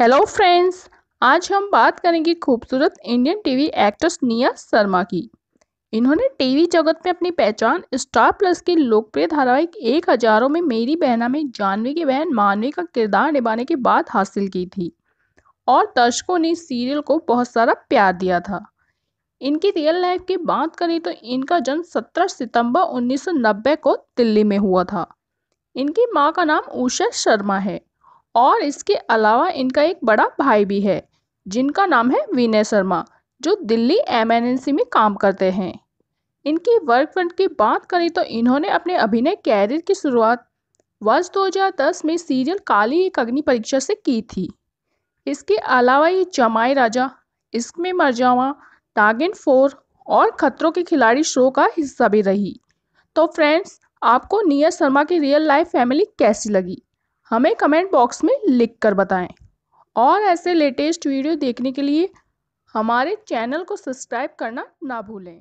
hello friends आज हम बात करेंगे खूबसूरत इंडियन टीवी एक्ट्रेस निया शर्मा की इन्होंने टीवी जगत में अपनी पहचान स्टार प्लस के लोकप्रिय धारावाहिक एक हजारों में मेरी बहना में जानवी की बहन मानवी का किरदार निभाने के बाद हासिल की थी और दर्शकों ने सीरियल को बहुत सारा प्यार दिया था इनकी रियल लाइफ की बात करें तो इनका जन्म 17 सितंबर 1990 को दिल्ली में हुआ था इनकी माँ का नाम उषा शर्मा है और इसके अलावा इनका एक बड़ा भाई भी है जिनका नाम है विनय शर्मा जो दिल्ली एम में काम करते हैं इनकी वर्क फ्रंट की बात करें तो इन्होंने अपने अभिनय कैरियर की शुरुआत वर्ष 2010 में सीरियल काली एक अग्नि परीक्षा से की थी इसके अलावा ये जमाई राजा इसमें में मर जावा टागिन फोर और खतरों के खिलाड़ी शो का हिस्सा भी रही तो फ्रेंड्स आपको नियर शर्मा की रियल लाइफ फैमिली कैसी लगी हमें कमेंट बॉक्स में लिख कर बताएँ और ऐसे लेटेस्ट वीडियो देखने के लिए हमारे चैनल को सब्सक्राइब करना ना भूलें